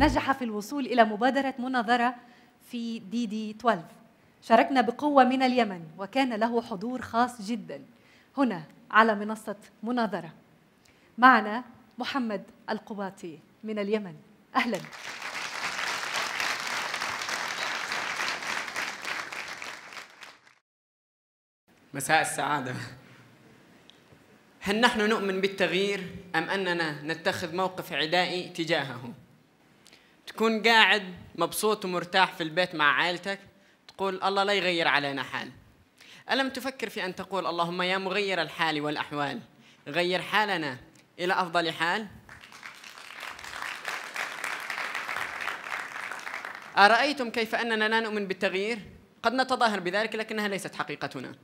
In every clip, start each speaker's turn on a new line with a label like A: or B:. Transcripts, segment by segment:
A: نجح في الوصول إلى مبادرة مناظرة في دي دي 12 شاركنا بقوة من اليمن وكان له حضور خاص جدا هنا على منصة مناظرة معنا محمد القباطي من اليمن أهلا مساء السعادة هل نحن نؤمن بالتغيير أم أننا نتخذ موقف عدائي تجاهه؟ تكون قاعد مبسوط ومرتاح في البيت مع عائلتك تقول الله لا يغير علينا حال ألم تفكر في أن تقول اللهم يا مغير الحال والأحوال غير حالنا إلى أفضل حال أرأيتم كيف أننا لا نؤمن بالتغيير قد نتظاهر بذلك لكنها ليست حقيقتنا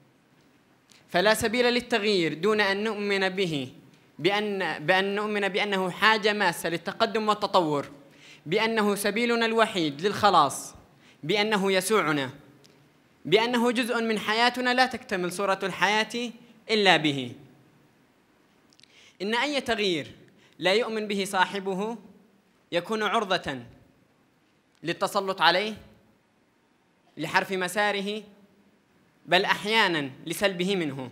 A: فلا سبيل للتغيير دون أن نؤمن به بأن, بأن نؤمن بأنه حاجة ماسة للتقدم والتطور بأنه سبيلنا الوحيد للخلاص بأنه يسوعنا بأنه جزء من حياتنا لا تكتمل صورة الحياة إلا به إن أي تغيير لا يؤمن به صاحبه يكون عرضة للتسلط عليه لحرف مساره بل أحيانا لسلبه منه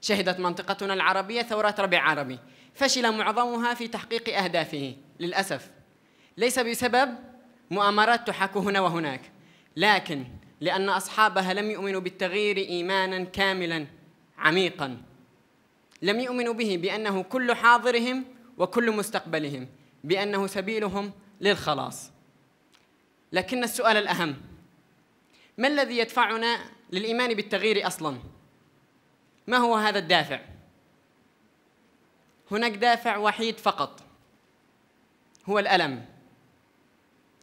A: شهدت منطقتنا العربية ثورات ربيع عربي فشل معظمها في تحقيق أهدافه للأسف ليس بسبب مؤامرات تحاك هنا وهناك لكن لأن أصحابها لم يؤمنوا بالتغيير إيمانا كاملا عميقا لم يؤمنوا به بأنه كل حاضرهم وكل مستقبلهم بأنه سبيلهم للخلاص لكن السؤال الأهم ما الذي يدفعنا للإيمان بالتغيير أصلا؟ ما هو هذا الدافع؟ هناك دافع وحيد فقط هو الألم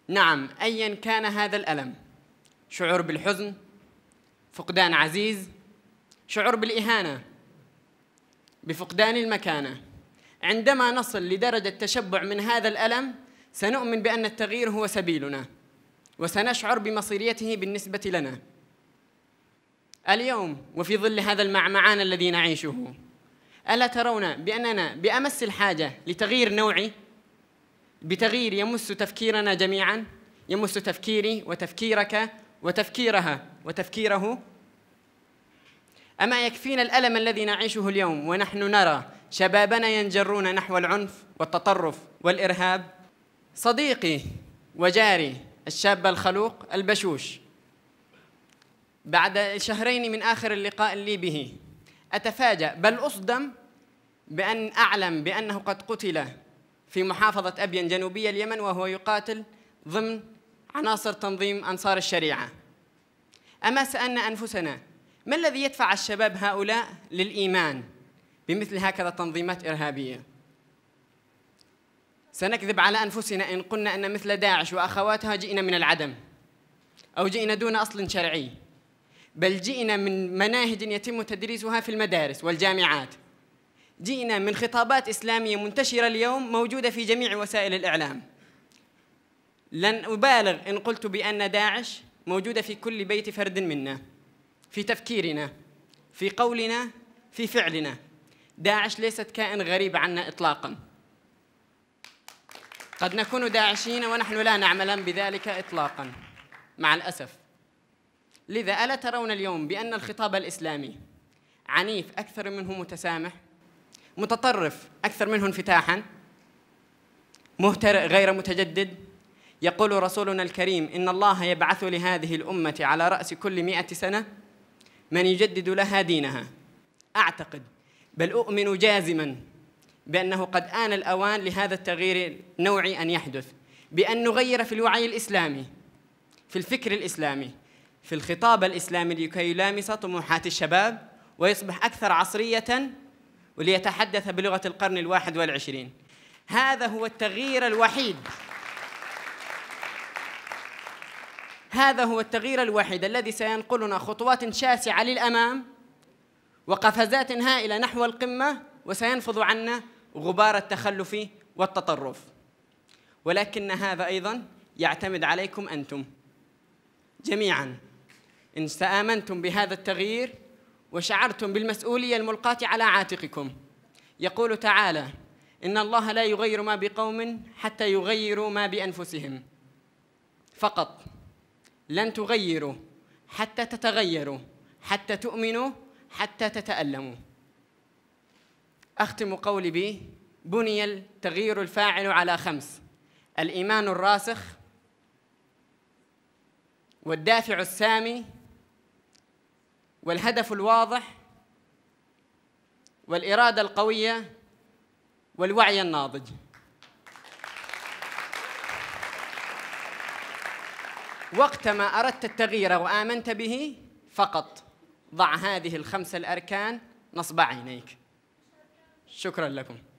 A: نعم أيا كان هذا الألم شعور بالحزن فقدان عزيز شعور بالإهانة بفقدان المكانة عندما نصل لدرجة تشبع من هذا الألم سنؤمن بأن التغيير هو سبيلنا وسنشعر بمصيريته بالنسبة لنا اليوم وفي ظل هذا المعمعان الذي نعيشه ألا ترون بأننا بأمس الحاجة لتغيير نوعي بتغيير يمس تفكيرنا جميعا يمس تفكيري وتفكيرك وتفكيرها وتفكيره أما يكفينا الألم الذي نعيشه اليوم ونحن نرى شبابنا ينجرون نحو العنف والتطرف والإرهاب صديقي وجاري الشاب الخلوق البشوش بعد شهرين من آخر اللقاء لي به أتفاجأ بل أصدم بأن أعلم بأنه قد قتل في محافظة أبين جنوبية اليمن وهو يقاتل ضمن عناصر تنظيم أنصار الشريعة أما سألنا أنفسنا ما الذي يدفع الشباب هؤلاء للإيمان بمثل هكذا تنظيمات إرهابية سنكذب على أنفسنا إن قلنا أن مثل داعش وأخواتها جئنا من العدم أو جئنا دون أصل شرعي بل جئنا من مناهج يتم تدريسها في المدارس والجامعات جئنا من خطابات إسلامية منتشرة اليوم موجودة في جميع وسائل الإعلام لن أبالغ إن قلت بأن داعش موجودة في كل بيت فرد منا في تفكيرنا في قولنا في فعلنا داعش ليست كائن غريب عنا إطلاقا قد نكون داعشين ونحن لا نعمل بذلك إطلاقا مع الأسف لذا ألا ترون اليوم بأن الخطاب الإسلامي عنيف أكثر منه متسامح متطرف أكثر منه انفتاحا مهترئ غير متجدد يقول رسولنا الكريم إن الله يبعث لهذه الأمة على رأس كل مئة سنة من يجدد لها دينها أعتقد بل أؤمن جازما بأنه قد آن الأوان لهذا التغيير النوعي أن يحدث بأن نغير في الوعي الإسلامي في الفكر الإسلامي في الخطاب الإسلامي لكي يلامس طموحات الشباب ويصبح أكثر عصرية وليتحدث بلغة القرن الواحد والعشرين هذا هو التغيير الوحيد هذا هو التغيير الوحيد الذي سينقلنا خطوات شاسعة للأمام وقفزات هائلة نحو القمة وسينفض عنا غبار التخلف والتطرف ولكن هذا أيضا يعتمد عليكم أنتم جميعا إن استآمنتم بهذا التغيير وشعرتم بالمسؤولية الملقاة على عاتقكم يقول تعالى إن الله لا يغير ما بقوم حتى يغيروا ما بأنفسهم فقط لن تغيروا حتى تتغيروا حتى تؤمنوا حتى تتألموا أختم قولي بي بني التغيير الفاعل على خمس الإيمان الراسخ والدافع السامي والهدف الواضح والإرادة القوية والوعي الناضج وقتما أردت التغيير وآمنت به فقط ضع هذه الخمسة الأركان نصب عينيك شكرا لكم